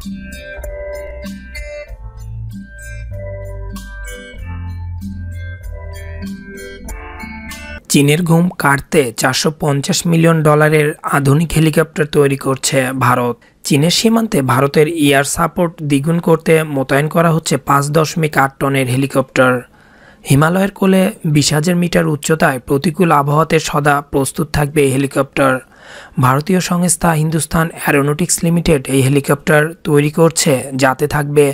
চীনের ঘুম কাটতে চারশো মিলিয়ন ডলারের আধুনিক হেলিকপ্টার তৈরি করছে ভারত চীনের সীমান্তে ভারতের এয়ার সাপোর্ট দ্বিগুণ করতে মোতায়েন করা হচ্ছে পাঁচ দশমিক আট টনের হেলিকপ্টার হিমালয়ের কোলে বিশ হাজার মিটার উচ্চতায় প্রতিকূল আবহাওয়াতে সদা প্রস্তুত থাকবে এই হেলিকপ্টার ভারতীয় সংস্থা হিন্দুস্তান অ্যারোনটিক্স লিমিটেড এই হেলিকপ্টার তৈরি করছে যাতে থাকবে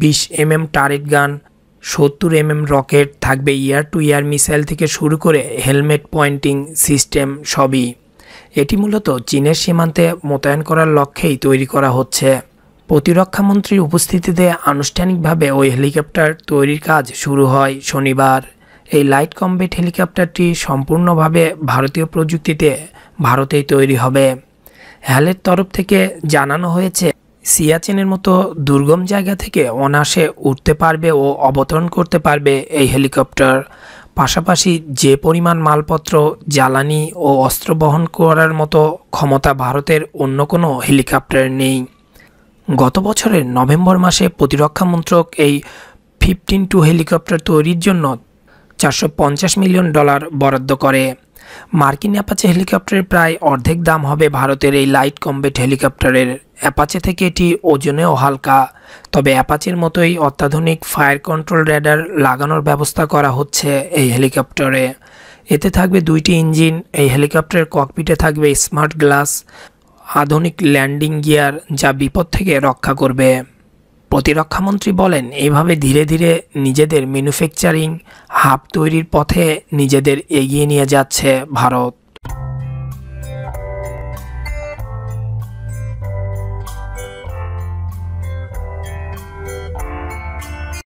বিশ এম এম টারেট গান সত্তর এম এম রকেট থাকবে ইয়ার টু ইয়ার মিসাইল থেকে শুরু করে হেলমেট পয়েন্টিং সিস্টেম সবই এটি মূলত চীনের সীমান্তে মোতায়েন করার লক্ষ্যেই তৈরি করা হচ্ছে প্রতিরক্ষামন্ত্রীর উপস্থিতিতে আনুষ্ঠানিকভাবে ওই হেলিকপ্টার তৈরির কাজ শুরু হয় শনিবার এই লাইট কমবেট হেলিকপ্টারটি সম্পূর্ণভাবে ভারতীয় প্রযুক্তিতে ভারতেই তৈরি হবে হ্যালের তরফ থেকে জানানো হয়েছে সিয়াচেনের মতো দুর্গম জায়গা থেকে অনাসে উঠতে পারবে ও অবতরণ করতে পারবে এই হেলিকপ্টার পাশাপাশি যে পরিমাণ মালপত্র জ্বালানি ও অস্ত্র বহন করার মতো ক্ষমতা ভারতের অন্য কোনো হেলিকপ্টার নেই গত বছরের নভেম্বর মাসে প্রতিরক্ষা মন্ত্রক এই ফিফটিন টু হেলিকপ্টার তৈরির জন্য চারশো মিলিয়ন ডলার বরাদ্দ করে মার্কিন অ্যাপাচে হেলিকপ্টারের প্রায় অর্ধেক দাম হবে ভারতের এই লাইট কম্বেট হেলিকপ্টারের অ্যাপাচে থেকে এটি ওজনেও হালকা তবে অ্যাপাচের মতোই অত্যাধুনিক ফায়ার কন্ট্রোল র্যাডার লাগানোর ব্যবস্থা করা হচ্ছে এই হেলিকপ্টারে এতে থাকবে দুইটি ইঞ্জিন এই হেলিকপ্টারের ককপিটে থাকবে স্মার্ট গ্লাস আধুনিক ল্যান্ডিং গিয়ার যা বিপদ থেকে রক্ষা করবে প্রতিরক্ষামন্ত্রী বলেন এভাবে ধীরে ধীরে নিজেদের ম্যানুফ্যাকচারিং হাব তৈরির পথে নিজেদের এগিয়ে নিয়ে যাচ্ছে ভারত